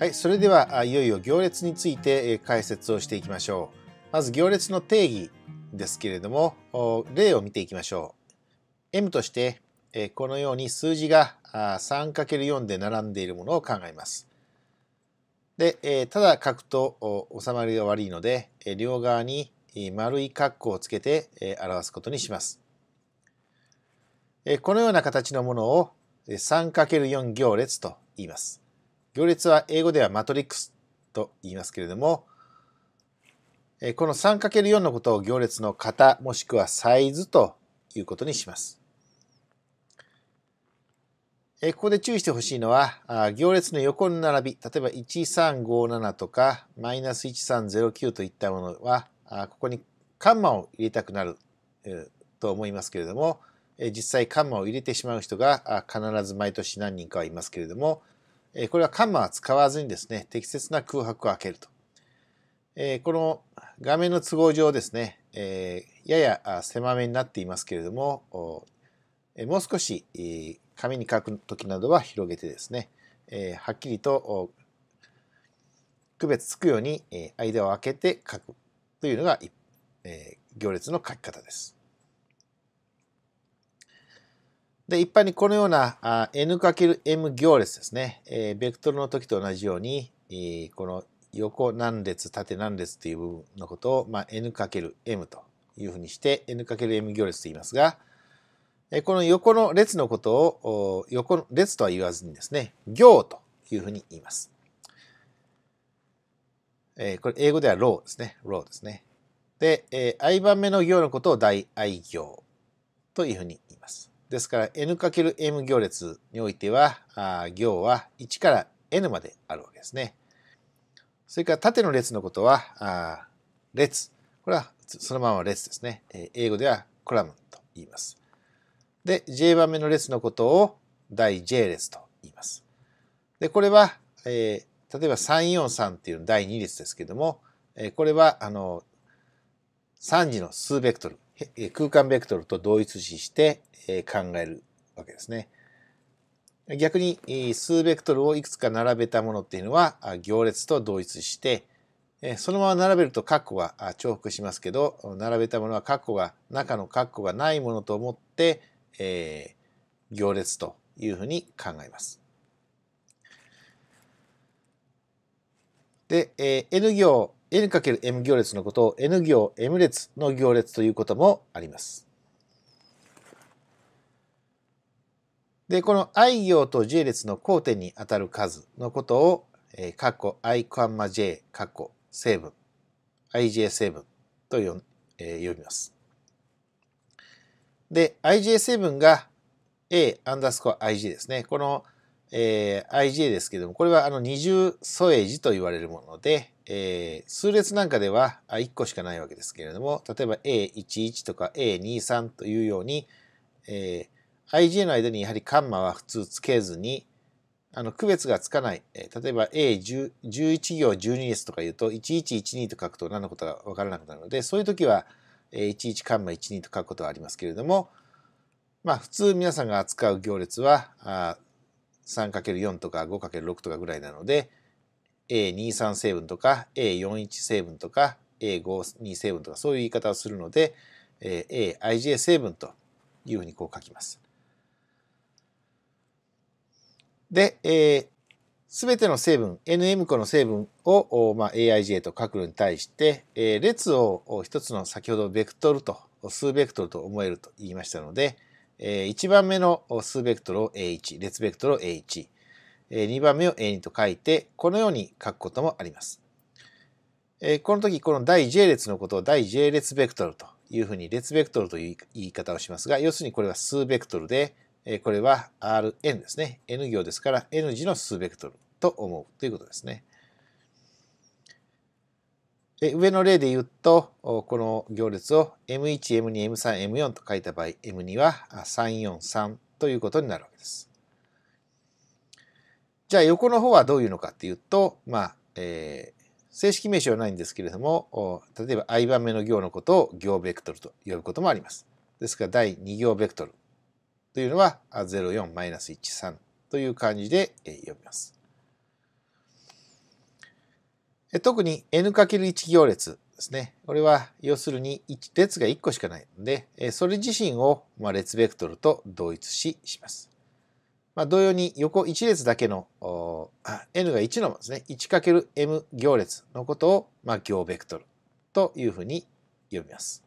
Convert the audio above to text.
はい、それではいよいよ行列について解説をしていきましょう。まず行列の定義ですけれども、例を見ていきましょう。M として、このように数字が 3×4 で並んでいるものを考えます。で、ただ書くと収まりが悪いので、両側に丸い括弧をつけて表すことにします。このような形のものを 3×4 行列と言います。行列は英語ではマトリックスと言いますけれども、この 3×4 のことを行列の型もしくはサイズということにします。ここで注意してほしいのは、行列の横の並び、例えば1357とか、マイナス1309といったものは、ここにカンマを入れたくなると思いますけれども、実際カンマを入れてしまう人が必ず毎年何人かはいますけれども、えこれはカンマは使わずにですね、適切な空白を開けると。えこの画面の都合上ですね、えやや狭めになっていますけれども、えもう少し、紙に書く時などは広げてですね、えはっきりと区別つくように、え間を空けて書くというのが、え行列の書き方です。で、一般にこのような n×m 行列ですね、えー、ベクトルの時と同じように、えー、この横何列、縦何列という部分のことを、まあ、n×m というふうにして n×m 行列と言いますが、この横の列のことを横の列とは言わずにですね、行というふうに言います。えこれ英語ではローですね。ローですね。で、え i 番目の行のことを大 i 行というふうに言います。ですから n×m 行列においては行は1から n まであるわけですね。それから縦の列のことは列。これはそのまま列ですね。英語ではコラムと言います。で、j 番目の列のことを第 j 列と言います。で、これは、えー、例えば343っていう第2列ですけども、えー、これはあの3次の数ベクトル空間ベクトルと同一視して考えるわけですね。逆に数ベクトルをいくつか並べたものっていうのは行列と同一して、そのまま並べると括弧が重複しますけど、並べたものは括弧が、中の括弧がないものと思って、えー、行列というふうに考えます。で、えー、N 行 n×m 行列のことを n 行 m 列の行列ということもあります。で、この i 行と j 列の交点にあたる数のことを、えー、括弧 i コンマ j 括弧成分 ij 成分と呼,、えー、呼びます。で、ij 成分が a アンダースコア i j ですね。このえー、IgA ですけども、これはあの二重素エ字ジと言われるもので、えー、数列なんかでは1個しかないわけですけれども、例えば A11 とか A23 というように、えー、IgA の間にやはりカンマは普通つけずに、あの区別がつかない、えー、例えば A11 行12列とか言うと、1112と書くと何のことがわからなくなるので、そういう時は、えー、11カンマ12と書くことはありますけれども、まあ普通皆さんが扱う行列は、あ 3×4 とか 5×6 とかぐらいなので A23 成分とか A41 成分とか A52 成分とかそういう言い方をするので AIJ 成分というふうにこう書きます。で、えす、ー、べての成分、NM 個の成分を、まあ、AIJ と書くのに対して、えー、列を一つの先ほどベクトルと、数ベクトルと思えると言いましたので、え1番目の数ベクトルを A1、列ベクトルを A1、え2番目を A2 と書いて、このように書くこともあります。えこの時、この第 J 列のことを第 J 列ベクトルというふうに、列ベクトルという言い方をしますが、要するにこれは数ベクトルで、えこれは Rn ですね。N 行ですから、N 字の数ベクトルと思うということですね。で上の例で言うと、この行列を M1、M2、M3、M4 と書いた場合、M2 は3、4、3ということになるわけです。じゃあ横の方はどういうのかっていうと、まあ、えー、正式名称はないんですけれども、例えば i 番目の行のことを行ベクトルと呼ぶこともあります。ですから第2行ベクトルというのは04-13という感じで呼びます。特に n×1 行列ですね。これは要するに列が1個しかないので、それ自身を列ベクトルと同一視します。まあ、同様に横1列だけの n が1のですね 1×m 行列のことをまあ行ベクトルというふうに読みます。